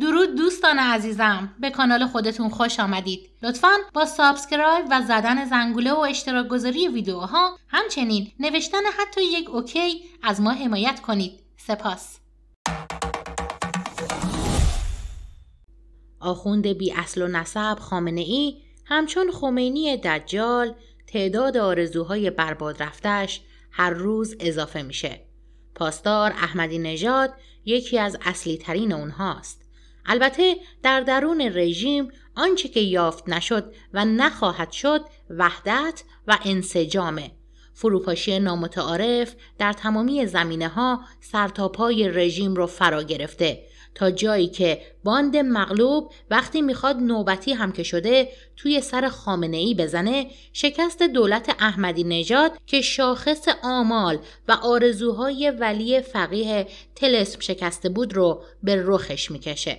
درود دوستان عزیزم به کانال خودتون خوش آمدید لطفا با سابسکرایب و زدن زنگوله و اشتراک گذاری ویدیوها همچنین نوشتن حتی یک اوکی از ما حمایت کنید سپاس آخوند بی اصل و نسب خامنه ای همچون خمینی دجال تعداد آرزوهای برباد رفتش هر روز اضافه میشه پاستار احمدی نژاد یکی از اصلی ترین اونهاست البته در درون رژیم آنچه که یافت نشد و نخواهد شد وحدت و انسجامه فروپاشی نامتعارف در تمامی زمینه ها سرتاپای رژیم رو فرا گرفته تا جایی که باند مغلوب وقتی میخواد نوبتی هم که شده توی سر خامنه ای بزنه شکست دولت احمدی نژاد که شاخص آمال و آرزوهای ولی فقیه تلسم شکسته بود رو به رخش میکشه.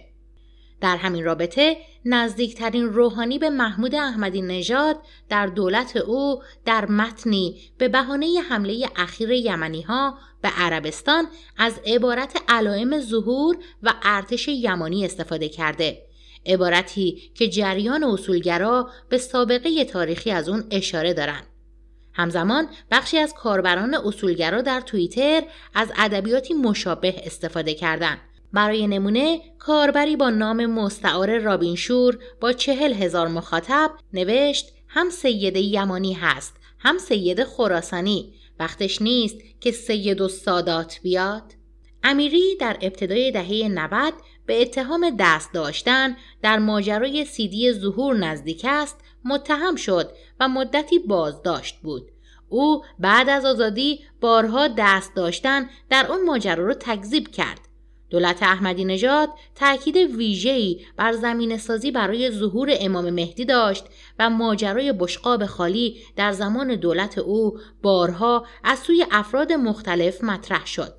در همین رابطه نزدیکترین روحانی به محمود احمدی نژاد در دولت او در متنی به بهانه حمله اخیر یمنی ها به عربستان از عبارت علائم ظهور و ارتش یمانی استفاده کرده عبارتی که جریان اصولگرا به سابقه تاریخی از اون اشاره دارند همزمان بخشی از کاربران اصولگرا در توییتر از ادبیاتی مشابه استفاده کردند برای نمونه کاربری با نام مستعار رابینشور با چهل هزار مخاطب نوشت هم سید یمانی هست هم سید خراسانی وقتش نیست که سید و سادات بیاد امیری در ابتدای دهه 90 به اتهام دست داشتن در ماجرای سیدی ظهور نزدیک است متهم شد و مدتی بازداشت بود او بعد از آزادی بارها دست داشتن در اون ماجرا رو تکذیب کرد دولت احمدی نژاد تاکید ویژه‌ای بر زمین سازی برای ظهور امام مهدی داشت و ماجرای بشقاب خالی در زمان دولت او بارها از سوی افراد مختلف مطرح شد.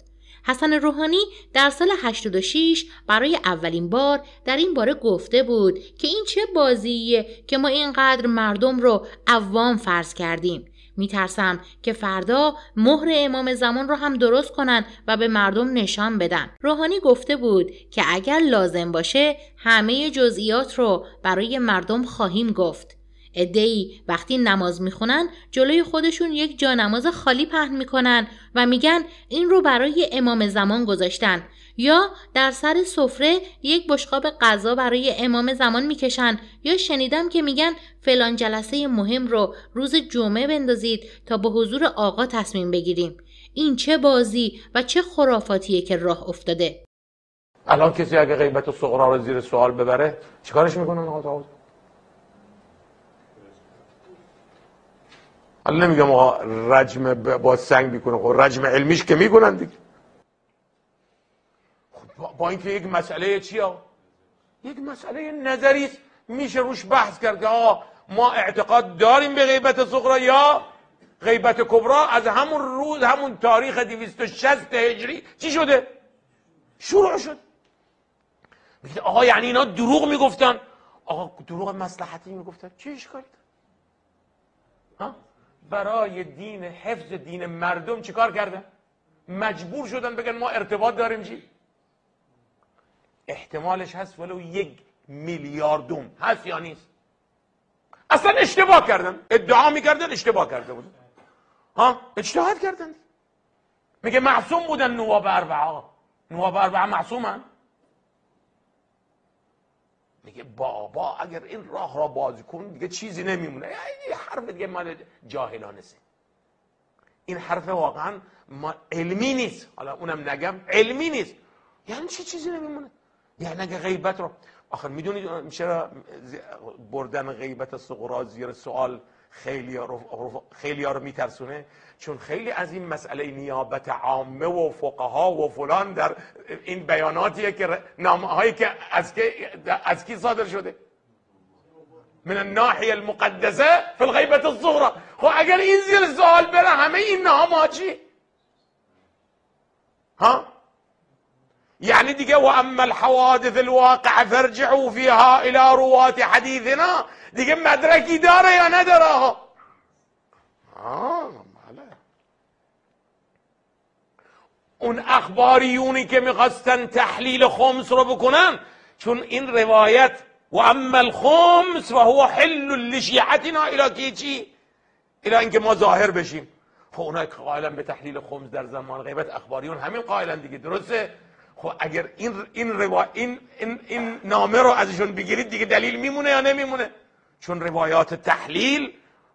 حسن روحانی در سال 86 برای اولین بار در این باره گفته بود که این چه بازیه که ما اینقدر مردم رو عوام فرض کردیم میترسم که فردا مهر امام زمان رو هم درست کنن و به مردم نشان بدن روحانی گفته بود که اگر لازم باشه همه جزئیات رو برای مردم خواهیم گفت ادهی وقتی نماز میخونن جلوی خودشون یک جانماز خالی پهن میکنن و میگن این رو برای امام زمان گذاشتن یا در سر سفره یک بشقاب غذا برای امام زمان میکشن یا شنیدم که میگن فلان جلسه مهم رو روز جمعه بندازید تا به حضور آقا تصمیم بگیریم این چه بازی و چه خرافاتیه که راه افتاده الان کسی اگه غیبت و صغرا رو زیر سوال ببره چیکارش میکنن آقا الان نمیگم آقا رجم با سنگ میکنه خب رجم علمیش که میکنن دیگه با اینکه یک مسئله چی یک مسئله نظری میشه روش بحث کرد که ما اعتقاد داریم به غیبت صغرا یا غیبت کبرا از همون روز همون تاریخ 260 هجری چی شده شروع شد بگید آقا یعنی اینا دروغ میگفتن آقا دروغ مسلحتی میگفتن چه اشکالی ها برای دین حفظ دین مردم چیکار کردن مجبور شدن بگن ما ارتباط داریم چی احتمالش هست ولو یک میلیاردوم. هست یا نیست اصلا اشتباه کردن ادعا میکردن اشتباه کرده بودن ها اجتهاد کردن میگه معصوم بودن نواب اربعه نواب اربعه معصومن میگه بابا اگر این راه را باز کن دیگه چیزی نمیمونه یه حرف دیگه مال جاهلانه این حرف واقعا ما علمی نیست حالا اونم نگم علمی نیست یعنی چی چیزی نمیمونه يعني رو آخر میدونید چرا بردن غیبت سقراط زیر سوال خیلی رو, خیلی رو میترسونه چون خیلی از این مسئله نیابت عامه و فقها و فلان در این بیاناتیه که نامه هایی که از کی, از کی صادر شده من الناحیه المقدسه فی الغیبت الصغرا خب اگر این زیر سوال بره همه این نامه ها چی ها يعني دقة وأما الحوادث الواقعة فارجعوا فيها إلى رواة حديثنا دقة مدرك إدارة يا ندرة آه اون اخباریونی که میخواستن تحلیل خمس رو بکنن چون این روایت و اما الخمس و هو حل لشیعتنا الى که الى اینکه ما ظاهر بشیم خب اونایی که قائلن به تحلیل خمس در زمان غیبت اخباریون همین قائلن دیگه درسته خب اگر این این, روا... این, این, نامه رو ازشون بگیرید دیگه دلیل میمونه یا نمیمونه چون روایات تحلیل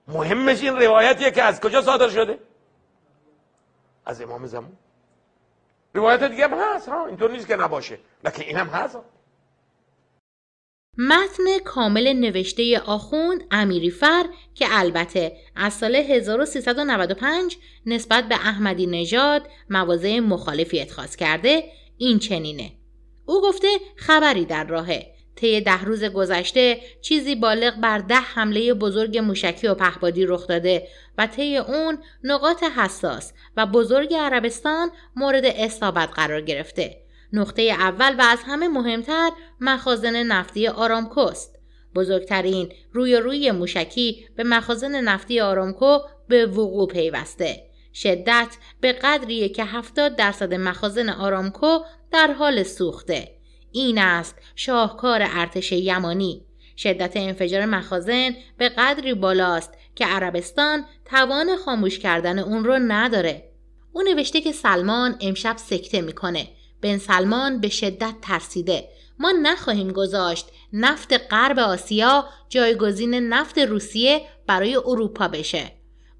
مهمش این روایتیه که از کجا صادر شده از امام زمان روایت دیگه هم هست ها اینطور نیست که نباشه لکه هم هست متن کامل نوشته آخوند امیری فر که البته از سال 1395 نسبت به احمدی نژاد مواضع مخالفی اتخاذ کرده این چنینه او گفته خبری در راهه طی ده روز گذشته چیزی بالغ بر ده حمله بزرگ موشکی و پهبادی رخ داده و طی اون نقاط حساس و بزرگ عربستان مورد اصابت قرار گرفته نقطه اول و از همه مهمتر مخازن نفتی آرامکوست بزرگترین روی روی موشکی به مخازن نفتی آرامکو به وقوع پیوسته شدت به قدریه که 70 درصد مخازن آرامکو در حال سوخته. این است شاهکار ارتش یمانی. شدت انفجار مخازن به قدری بالاست که عربستان توان خاموش کردن اون رو نداره. او نوشته که سلمان امشب سکته میکنه. بن سلمان به شدت ترسیده. ما نخواهیم گذاشت نفت غرب آسیا جایگزین نفت روسیه برای اروپا بشه.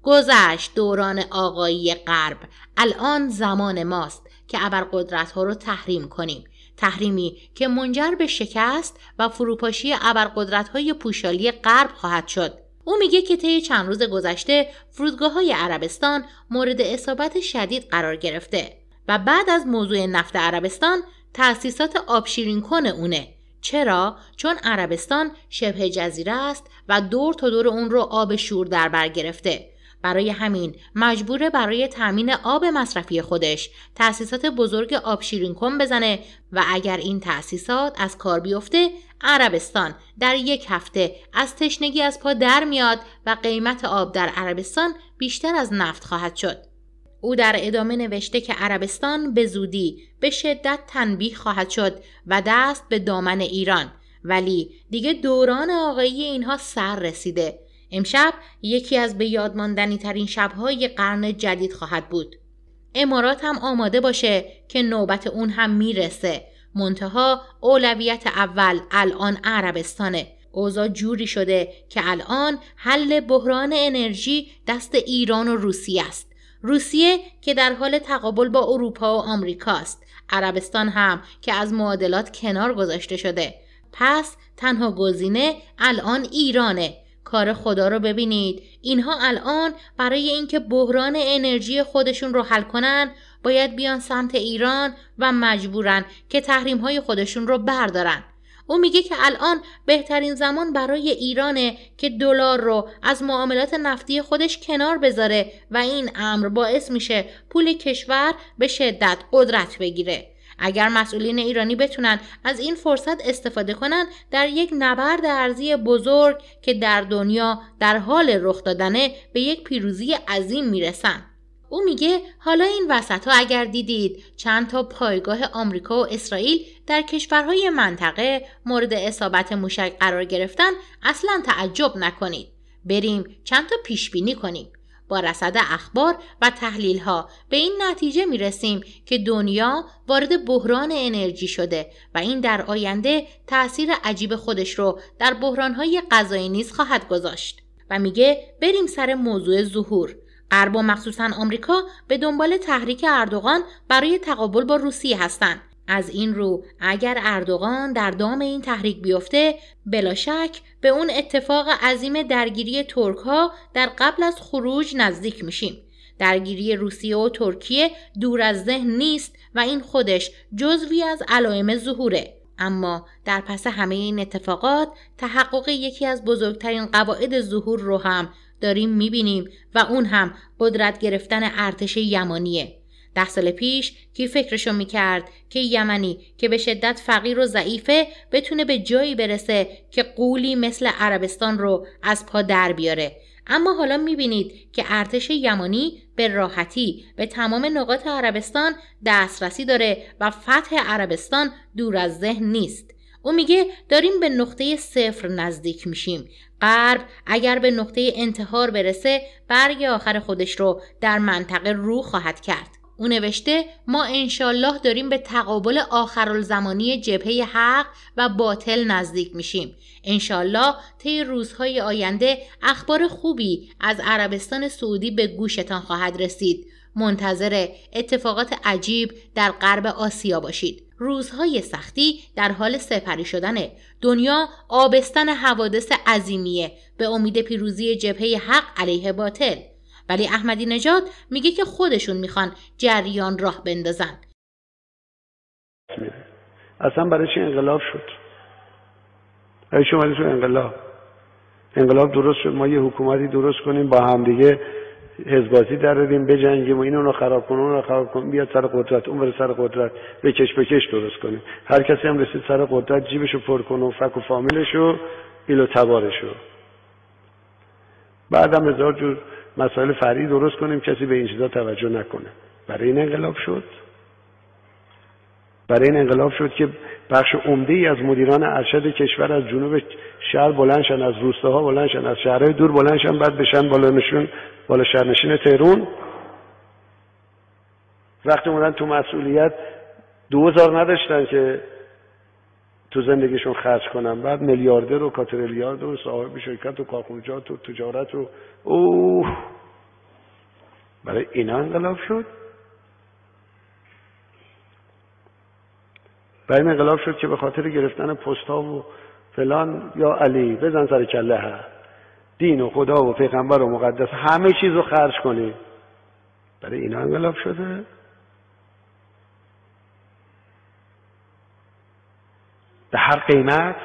گذشت دوران آقایی غرب الان زمان ماست که ابرقدرت ها رو تحریم کنیم تحریمی که منجر به شکست و فروپاشی ابرقدرت های پوشالی غرب خواهد شد او میگه که طی چند روز گذشته فرودگاه های عربستان مورد اصابت شدید قرار گرفته و بعد از موضوع نفت عربستان تأسیسات آبشیرین کن اونه چرا چون عربستان شبه جزیره است و دور تا دور اون رو آب شور در بر گرفته برای همین مجبور برای تامین آب مصرفی خودش تأسیسات بزرگ آب شیرین کن بزنه و اگر این تأسیسات از کار بیفته عربستان در یک هفته از تشنگی از پا در میاد و قیمت آب در عربستان بیشتر از نفت خواهد شد. او در ادامه نوشته که عربستان به زودی به شدت تنبیه خواهد شد و دست به دامن ایران ولی دیگه دوران آقایی اینها سر رسیده امشب یکی از به یادماندنی ترین شبهای قرن جدید خواهد بود. امارات هم آماده باشه که نوبت اون هم میرسه. منتها اولویت اول الان عربستانه. اوضاع جوری شده که الان حل بحران انرژی دست ایران و روسیه است. روسیه که در حال تقابل با اروپا و آمریکاست. عربستان هم که از معادلات کنار گذاشته شده. پس تنها گزینه الان ایرانه کار خدا رو ببینید اینها الان برای اینکه بحران انرژی خودشون رو حل کنن باید بیان سمت ایران و مجبورن که تحریم های خودشون رو بردارن او میگه که الان بهترین زمان برای ایرانه که دلار رو از معاملات نفتی خودش کنار بذاره و این امر باعث میشه پول کشور به شدت قدرت بگیره اگر مسئولین ایرانی بتونند از این فرصت استفاده کنند در یک نبرد ارزی بزرگ که در دنیا در حال رخ دادنه به یک پیروزی عظیم میرسن. او میگه حالا این وسط ها اگر دیدید چند تا پایگاه آمریکا و اسرائیل در کشورهای منطقه مورد اصابت موشک قرار گرفتن اصلا تعجب نکنید بریم چند تا پیش بینی کنیم و رصد اخبار و تحلیل ها به این نتیجه می رسیم که دنیا وارد بحران انرژی شده و این در آینده تاثیر عجیب خودش رو در بحران های غذایی نیز خواهد گذاشت و میگه بریم سر موضوع ظهور غرب و مخصوصا آمریکا به دنبال تحریک اردوغان برای تقابل با روسیه هستند از این رو اگر اردوغان در دام این تحریک بیفته بلا شک به اون اتفاق عظیم درگیری ترک ها در قبل از خروج نزدیک میشیم درگیری روسیه و ترکیه دور از ذهن نیست و این خودش جزوی از علائم ظهوره اما در پس همه این اتفاقات تحقق یکی از بزرگترین قواعد ظهور رو هم داریم میبینیم و اون هم قدرت گرفتن ارتش یمانیه ده سال پیش کی فکرشو میکرد که یمنی که به شدت فقیر و ضعیفه بتونه به جایی برسه که قولی مثل عربستان رو از پا در بیاره اما حالا میبینید که ارتش یمانی به راحتی به تمام نقاط عربستان دسترسی داره و فتح عربستان دور از ذهن نیست او میگه داریم به نقطه صفر نزدیک میشیم غرب اگر به نقطه انتحار برسه برگ آخر خودش رو در منطقه رو خواهد کرد او نوشته ما انشالله داریم به تقابل آخرالزمانی جبهه حق و باطل نزدیک میشیم انشالله طی روزهای آینده اخبار خوبی از عربستان سعودی به گوشتان خواهد رسید منتظر اتفاقات عجیب در غرب آسیا باشید روزهای سختی در حال سپری شدنه دنیا آبستن حوادث عظیمیه به امید پیروزی جبهه حق علیه باطل ولی احمدی نژاد میگه که خودشون میخوان جریان راه بندازن اصلا برای چی انقلاب شد برای چی انقلاب انقلاب درست شد ما یه حکومتی درست کنیم با همدیگه حزبازی در بجنگیم و این اونو خراب کنیم اونو خراب کنیم بیاد سر قدرت اون بره سر قدرت به کش درست کنیم هر کسی هم رسید سر قدرت جیبشو پر کنه و فک و فامیلشو ایل و تبارشو بعدم هزار جور مسائل فرعی درست کنیم کسی به این چیزا توجه نکنه برای این انقلاب شد برای این انقلاب شد که بخش عمده از مدیران ارشد کشور از جنوب شهر شن، از روستاها بلندشن از شهرهای دور شن بعد بشن بالا نشون بالا شهرنشین تهرون وقتی اومدن تو مسئولیت دوزار نداشتن که تو زندگیشون خرج کنن بعد میلیاردر و کاتریلیارد و صاحب شرکت و کارخونجات و تجارت رو اوه برای اینا انقلاب شد برای انقلاب شد که به خاطر گرفتن پست و فلان یا علی بزن سر کله دین و خدا و پیغمبر و مقدس همه چیز رو خرج کنی برای اینا انقلاب شده به هر قیمت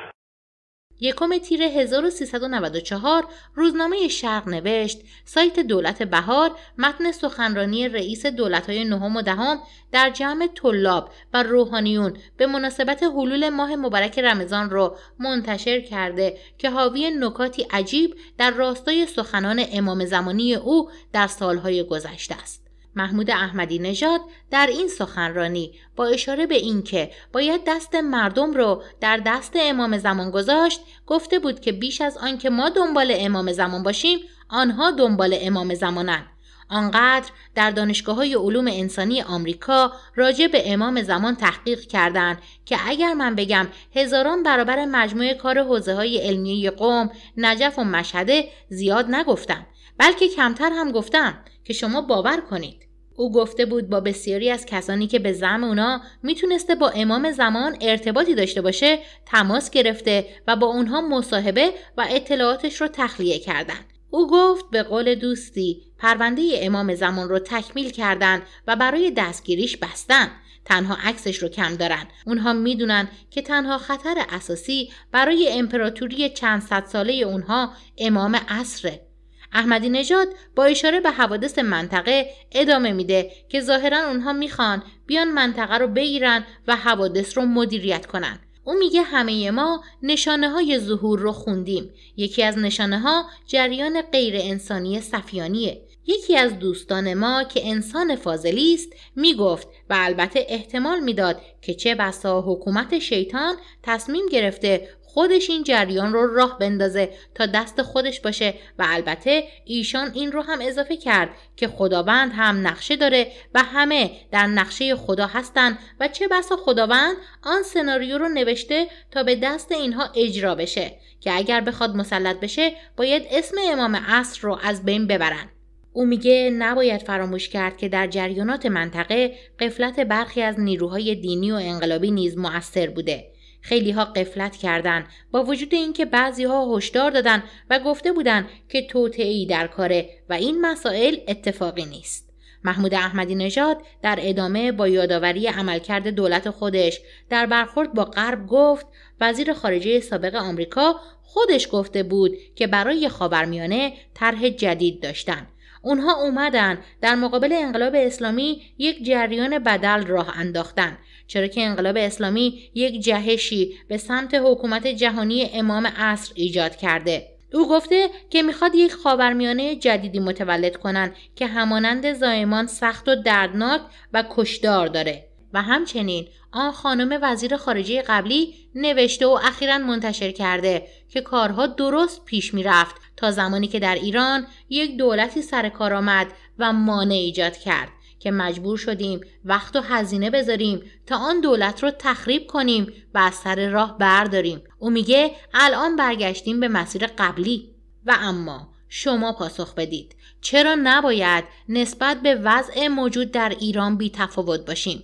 یکم تیر 1394 روزنامه شرق نوشت سایت دولت بهار متن سخنرانی رئیس های نهم و دهم در جمع طلاب و روحانیون به مناسبت حلول ماه مبارک رمضان را منتشر کرده که حاوی نکاتی عجیب در راستای سخنان امام زمانی او در سالهای گذشته است. محمود احمدی نژاد در این سخنرانی با اشاره به اینکه باید دست مردم رو در دست امام زمان گذاشت گفته بود که بیش از آنکه ما دنبال امام زمان باشیم آنها دنبال امام زمانند آنقدر در دانشگاه های علوم انسانی آمریکا راجع به امام زمان تحقیق کردند که اگر من بگم هزاران برابر مجموعه کار حوزه های علمی قوم، نجف و مشهده زیاد نگفتم. بلکه کمتر هم گفتم که شما باور کنید او گفته بود با بسیاری از کسانی که به زعم اونا میتونسته با امام زمان ارتباطی داشته باشه تماس گرفته و با اونها مصاحبه و اطلاعاتش رو تخلیه کردن او گفت به قول دوستی پرونده امام زمان رو تکمیل کردند و برای دستگیریش بستن تنها عکسش رو کم دارن اونها میدونن که تنها خطر اساسی برای امپراتوری چند صد ساله اونها امام عصره احمدی نژاد با اشاره به حوادث منطقه ادامه میده که ظاهرا اونها میخوان بیان منطقه رو بگیرن و حوادث رو مدیریت کنن او میگه همه ما نشانه های ظهور رو خوندیم یکی از نشانه ها جریان غیر انسانی صفیانیه یکی از دوستان ما که انسان فاضلی است میگفت و البته احتمال میداد که چه بسا حکومت شیطان تصمیم گرفته خودش این جریان رو راه بندازه تا دست خودش باشه و البته ایشان این رو هم اضافه کرد که خداوند هم نقشه داره و همه در نقشه خدا هستند و چه بسا خداوند آن سناریو رو نوشته تا به دست اینها اجرا بشه که اگر بخواد مسلط بشه باید اسم امام عصر رو از بین ببرن او میگه نباید فراموش کرد که در جریانات منطقه قفلت برخی از نیروهای دینی و انقلابی نیز مؤثر بوده خیلی ها قفلت کردند با وجود اینکه بعضی ها هشدار دادند و گفته بودند که ای در کاره و این مسائل اتفاقی نیست. محمود احمدی نژاد در ادامه با یادآوری عملکرد دولت خودش در برخورد با غرب گفت وزیر خارجه سابق آمریکا خودش گفته بود که برای خاورمیانه طرح جدید داشتند اونها اومدن در مقابل انقلاب اسلامی یک جریان بدل راه انداختند چرا که انقلاب اسلامی یک جهشی به سمت حکومت جهانی امام عصر ایجاد کرده او گفته که میخواد یک خاورمیانه جدیدی متولد کنند که همانند زایمان سخت و دردناک و کشدار داره و همچنین آن خانم وزیر خارجه قبلی نوشته و اخیرا منتشر کرده که کارها درست پیش میرفت تا زمانی که در ایران یک دولتی سر کار آمد و مانع ایجاد کرد که مجبور شدیم وقت و هزینه بذاریم تا آن دولت رو تخریب کنیم و از سر راه برداریم او میگه الان برگشتیم به مسیر قبلی و اما شما پاسخ بدید چرا نباید نسبت به وضع موجود در ایران بی تفاوت باشیم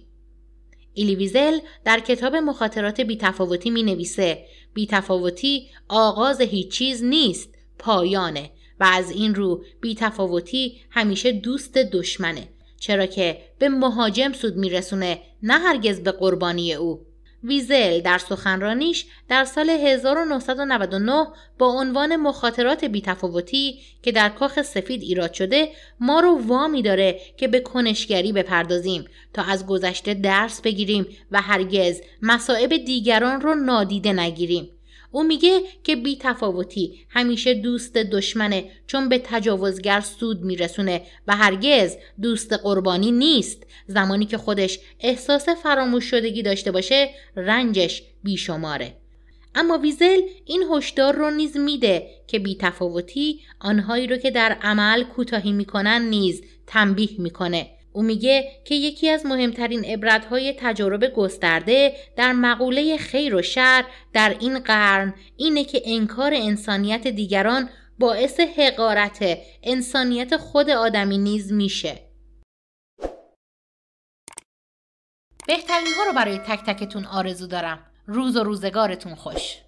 ایلیویزل در کتاب مخاطرات بیتفاوتی می نویسه بیتفاوتی آغاز هیچ چیز نیست پایانه و از این رو بیتفاوتی همیشه دوست دشمنه چرا که به مهاجم سود میرسونه نه هرگز به قربانی او ویزل در سخنرانیش در سال 1999 با عنوان مخاطرات بیتفاوتی که در کاخ سفید ایراد شده ما رو وامی داره که به کنشگری بپردازیم تا از گذشته درس بگیریم و هرگز مسائب دیگران رو نادیده نگیریم. او میگه که بی تفاوتی همیشه دوست دشمنه چون به تجاوزگر سود میرسونه و هرگز دوست قربانی نیست زمانی که خودش احساس فراموش شدگی داشته باشه رنجش بیشماره اما ویزل این هشدار رو نیز میده که تفاوتی آنهایی رو که در عمل کوتاهی میکنن نیز تنبیه میکنه او میگه که یکی از مهمترین عبرتهای تجارب گسترده در مقوله خیر و شر در این قرن اینه که انکار انسانیت دیگران باعث حقارت انسانیت خود آدمی نیز میشه. بهترین ها رو برای تک تکتون آرزو دارم. روز و روزگارتون خوش.